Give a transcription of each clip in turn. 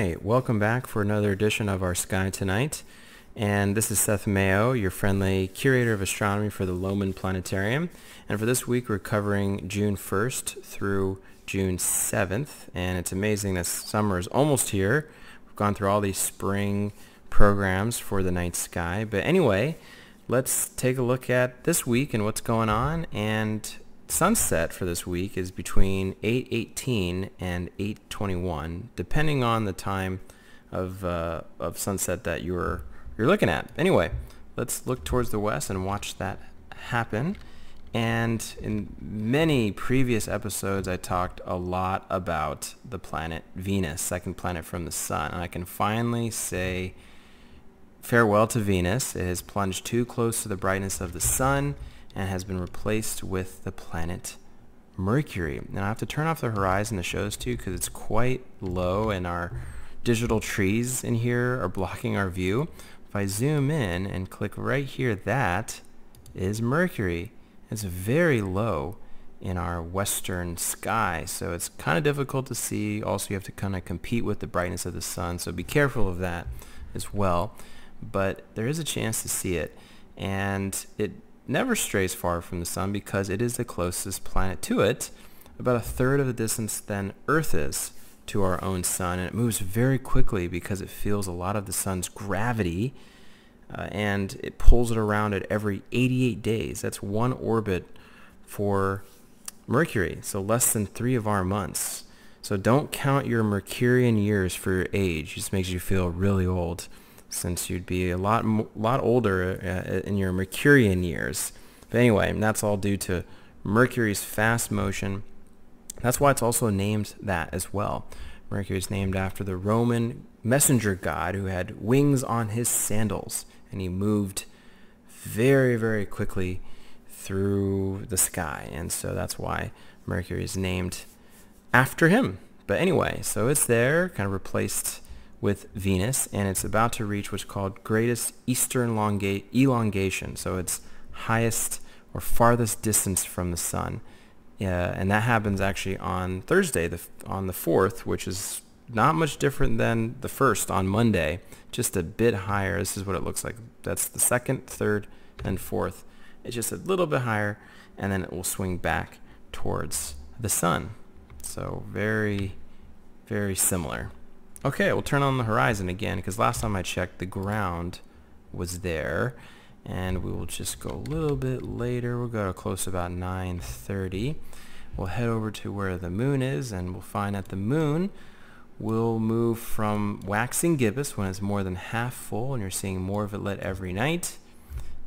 right, welcome back for another edition of our Sky Tonight. And this is Seth Mayo, your friendly curator of astronomy for the Loman Planetarium. And for this week, we're covering June 1st through June 7th. And it's amazing that summer is almost here. We've gone through all these spring programs for the night sky. But anyway, let's take a look at this week and what's going on. And sunset for this week is between 8.18 and 8.21, depending on the time of, uh, of sunset that you're, you're looking at. Anyway, let's look towards the west and watch that happen. And in many previous episodes, I talked a lot about the planet Venus, second planet from the sun. And I can finally say farewell to Venus. It has plunged too close to the brightness of the sun and has been replaced with the planet Mercury. Now I have to turn off the horizon to show this to you because it's quite low and our digital trees in here are blocking our view. If I zoom in and click right here, that is Mercury. It's very low in our western sky, so it's kind of difficult to see. Also, you have to kind of compete with the brightness of the sun, so be careful of that as well. But there is a chance to see it, and it never strays far from the sun because it is the closest planet to it, about a third of the distance than Earth is to our own sun, and it moves very quickly because it feels a lot of the sun's gravity, uh, and it pulls it around at every 88 days. That's one orbit for Mercury, so less than three of our months. So don't count your Mercurian years for your age. It just makes you feel really old since you'd be a lot lot older uh, in your Mercurian years. But anyway, that's all due to Mercury's fast motion. That's why it's also named that as well. Mercury is named after the Roman messenger god who had wings on his sandals, and he moved very, very quickly through the sky. And so that's why Mercury is named after him. But anyway, so it's there, kind of replaced with Venus, and it's about to reach what's called greatest eastern elongation, so it's highest or farthest distance from the sun. Uh, and that happens actually on Thursday, the, on the 4th, which is not much different than the 1st on Monday, just a bit higher. This is what it looks like. That's the 2nd, 3rd, and 4th. It's just a little bit higher, and then it will swing back towards the sun. So very, very similar. Okay, we'll turn on the horizon again because last time I checked the ground was there and we will just go a little bit later. We'll go to close about 9.30. We'll head over to where the moon is and we'll find that the moon will move from waxing gibbous when it's more than half full and you're seeing more of it lit every night.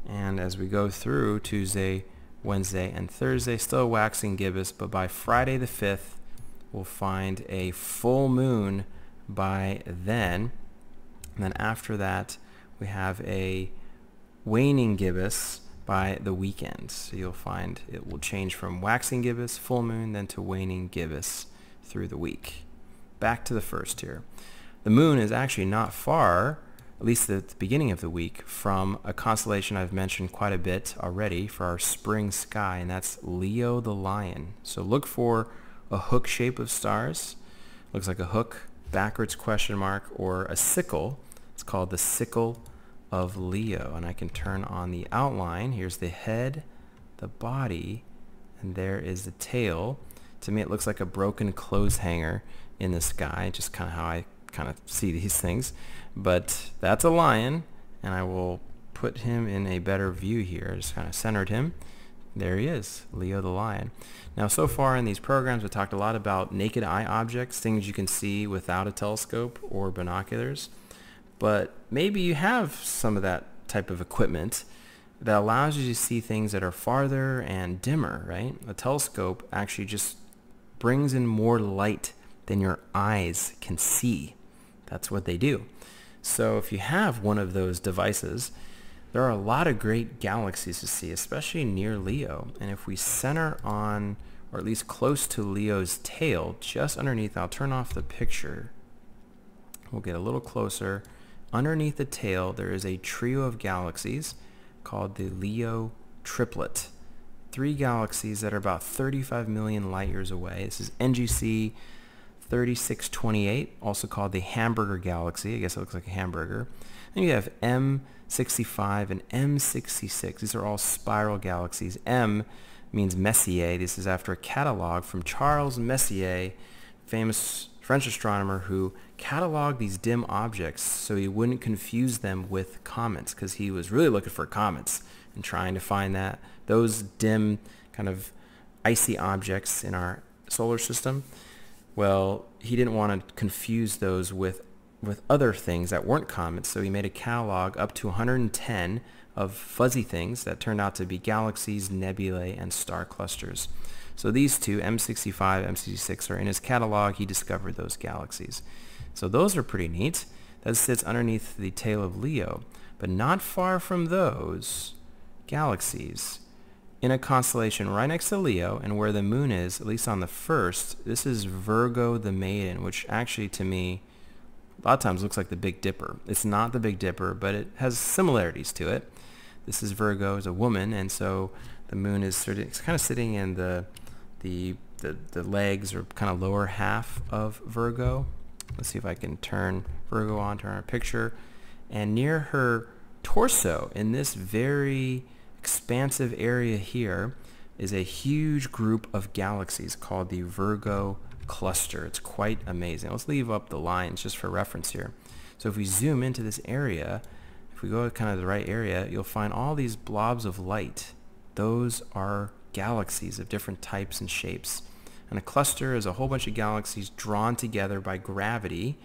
And as we go through Tuesday, Wednesday, and Thursday, still waxing gibbous, but by Friday the 5th, we'll find a full moon by then. And then after that, we have a waning gibbous by the weekend. So you'll find it will change from waxing gibbous, full moon, then to waning gibbous through the week. Back to the first here. The moon is actually not far, at least at the beginning of the week, from a constellation I've mentioned quite a bit already for our spring sky, and that's Leo the Lion. So look for a hook shape of stars. Looks like a hook backwards question mark, or a sickle. It's called the sickle of Leo. And I can turn on the outline. Here's the head, the body, and there is the tail. To me, it looks like a broken clothes hanger in the sky, just kind of how I kind of see these things. But that's a lion, and I will put him in a better view here. I just kind of centered him. There he is, Leo the lion. Now so far in these programs we talked a lot about naked eye objects, things you can see without a telescope or binoculars. But maybe you have some of that type of equipment that allows you to see things that are farther and dimmer, right? A telescope actually just brings in more light than your eyes can see. That's what they do. So if you have one of those devices, there are a lot of great galaxies to see, especially near Leo. And if we center on, or at least close to Leo's tail, just underneath, I'll turn off the picture. We'll get a little closer. Underneath the tail, there is a trio of galaxies called the Leo triplet. Three galaxies that are about 35 million light years away. This is NGC 3628, also called the Hamburger Galaxy. I guess it looks like a hamburger. Then you have M65 and M66. These are all spiral galaxies. M means Messier. This is after a catalog from Charles Messier, famous French astronomer who cataloged these dim objects so he wouldn't confuse them with comets because he was really looking for comets and trying to find that those dim kind of icy objects in our solar system. Well, he didn't want to confuse those with with other things that weren't comets, so he made a catalog up to 110 of fuzzy things that turned out to be galaxies, nebulae, and star clusters. So these two, M65, M66, are in his catalog. He discovered those galaxies. So those are pretty neat. That sits underneath the tail of Leo. But not far from those galaxies in a constellation right next to Leo and where the moon is, at least on the first, this is Virgo the Maiden, which actually to me a lot of times looks like the Big Dipper. It's not the Big Dipper, but it has similarities to it. This is Virgo as a woman, and so the moon is sort of, it's kind of sitting in the, the, the, the legs or kind of lower half of Virgo. Let's see if I can turn Virgo onto our picture. And near her torso in this very expansive area here is a huge group of galaxies called the Virgo cluster. It's quite amazing. Let's leave up the lines just for reference here. So if we zoom into this area, if we go to kind of the right area, you'll find all these blobs of light. Those are galaxies of different types and shapes. And a cluster is a whole bunch of galaxies drawn together by gravity.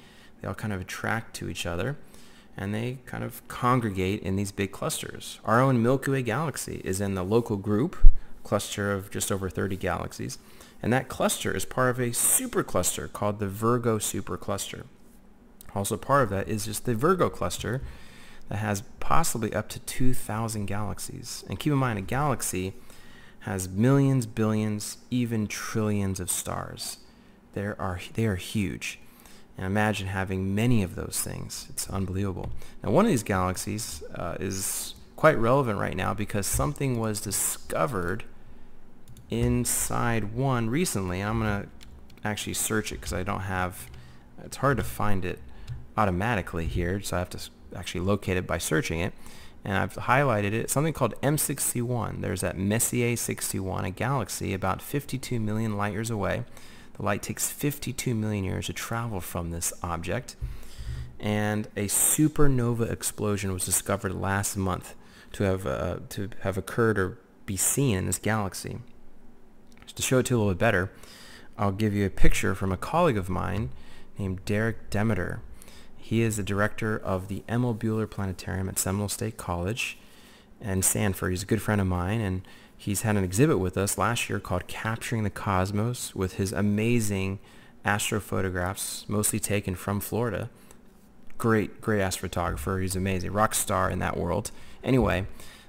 They all kind of attract to each other and they kind of congregate in these big clusters. Our own Milky Way galaxy is in the local group, cluster of just over 30 galaxies, and that cluster is part of a supercluster called the Virgo supercluster. Also part of that is just the Virgo cluster that has possibly up to 2,000 galaxies. And keep in mind, a galaxy has millions, billions, even trillions of stars. They are, they are huge. And imagine having many of those things. It's unbelievable. Now, one of these galaxies uh, is quite relevant right now because something was discovered inside one recently. I'm going to actually search it because I don't have, it's hard to find it automatically here, so I have to actually locate it by searching it. And I've highlighted it, something called M61. There's that Messier 61, a galaxy about 52 million light years away the light takes 52 million years to travel from this object. And a supernova explosion was discovered last month to have, uh, to have occurred or be seen in this galaxy. Just to show it to you a little bit better, I'll give you a picture from a colleague of mine named Derek Demeter. He is the director of the Emil Bueller Planetarium at Seminole State College in Sanford. He's a good friend of mine, and He's had an exhibit with us last year called Capturing the Cosmos with his amazing astrophotographs, mostly taken from Florida. Great, great astrophotographer. He's amazing. Rock star in that world. Anyway,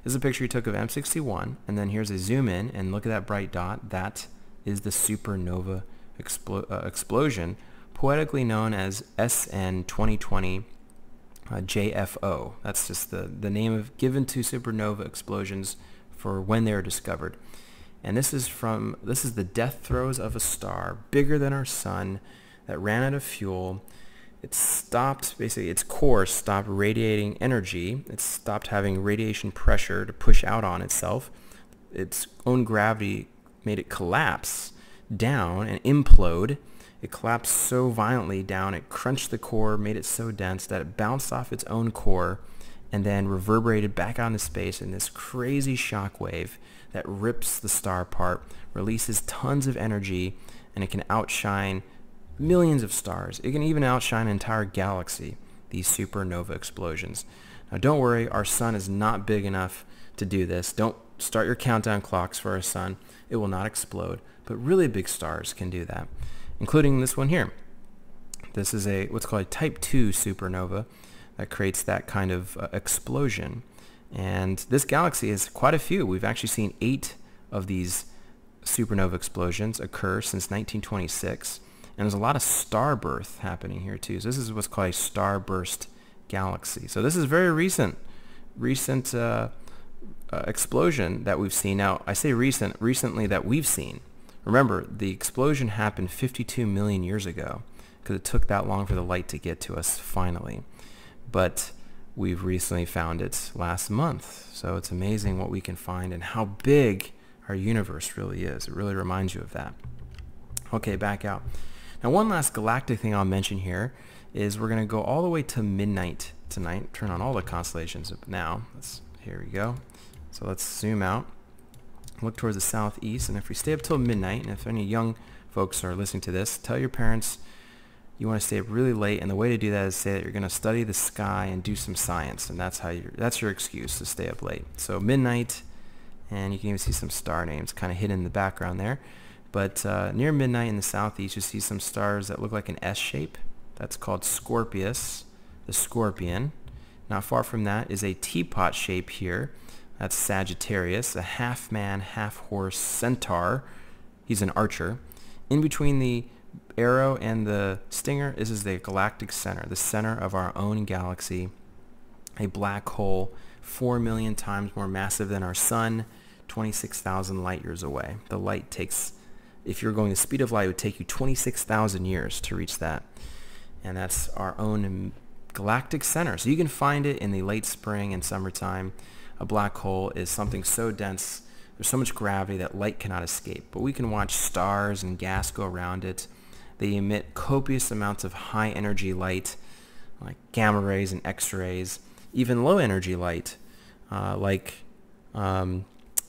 this is a picture he took of M61. And then here's a zoom in and look at that bright dot. That is the supernova uh, explosion, poetically known as SN 2020 uh, JFO. That's just the, the name of given to supernova explosions for when they are discovered. And this is from this is the death throes of a star bigger than our sun that ran out of fuel. It stopped basically its core stopped radiating energy. It stopped having radiation pressure to push out on itself. Its own gravity made it collapse down and implode. It collapsed so violently down, it crunched the core, made it so dense that it bounced off its own core and then reverberated back onto space in this crazy shockwave that rips the star apart, releases tons of energy, and it can outshine millions of stars. It can even outshine an entire galaxy, these supernova explosions. Now don't worry, our sun is not big enough to do this. Don't start your countdown clocks for our sun. It will not explode, but really big stars can do that, including this one here. This is a what's called a type 2 supernova, that creates that kind of uh, explosion. And this galaxy has quite a few. We've actually seen eight of these supernova explosions occur since 1926. And there's a lot of starburst happening here too. So this is what's called a starburst galaxy. So this is very recent, recent uh, uh, explosion that we've seen. Now, I say recent, recently that we've seen. Remember, the explosion happened 52 million years ago because it took that long for the light to get to us finally but we've recently found it last month. So it's amazing what we can find and how big our universe really is. It really reminds you of that. Okay, back out. Now one last galactic thing I'll mention here is we're going to go all the way to midnight tonight. Turn on all the constellations now. Let's, here we go. So let's zoom out, look towards the southeast, and if we stay up till midnight, and if any young folks are listening to this, tell your parents you want to stay up really late, and the way to do that is say that you're going to study the sky and do some science, and that's how you that's your excuse to stay up late. So midnight, and you can even see some star names kind of hidden in the background there. But uh, near midnight in the southeast, you see some stars that look like an S shape. That's called Scorpius, the scorpion. Not far from that is a teapot shape here. That's Sagittarius, a half man, half horse centaur. He's an archer. In between the arrow and the stinger, this is the galactic center, the center of our own galaxy, a black hole 4 million times more massive than our sun, 26,000 light years away. The light takes, if you're going the speed of light, it would take you 26,000 years to reach that. And that's our own galactic center. So you can find it in the late spring and summertime. A black hole is something so dense there's so much gravity that light cannot escape, but we can watch stars and gas go around it. They emit copious amounts of high energy light, like gamma rays and x-rays, even low energy light, uh, like um,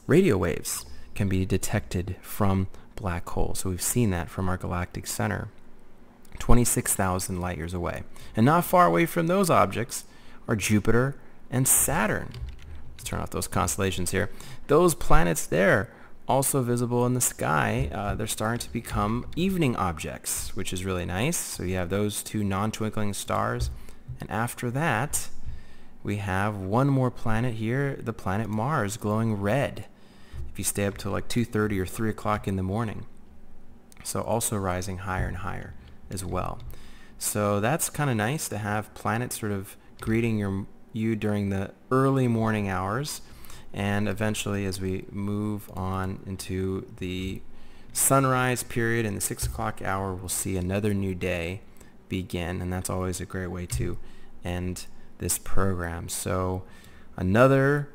radio waves can be detected from black holes. So we've seen that from our galactic center, 26,000 light years away. And not far away from those objects are Jupiter and Saturn. Let's turn off those constellations here. Those planets there, also visible in the sky, uh, they're starting to become evening objects, which is really nice. So you have those two non-twinkling stars. And after that, we have one more planet here, the planet Mars, glowing red if you stay up till like 2.30 or 3 o'clock in the morning. So also rising higher and higher as well. So that's kind of nice to have planets sort of greeting your you during the early morning hours and eventually as we move on into the sunrise period and the six o'clock hour we'll see another new day begin and that's always a great way to end this program so another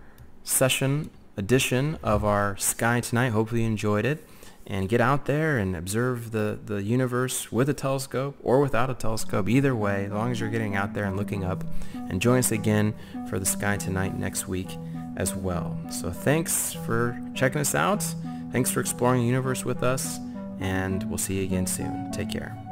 session edition of our sky tonight hopefully you enjoyed it and get out there and observe the, the universe with a telescope or without a telescope. Either way, as long as you're getting out there and looking up. And join us again for the sky tonight next week as well. So thanks for checking us out. Thanks for exploring the universe with us. And we'll see you again soon. Take care.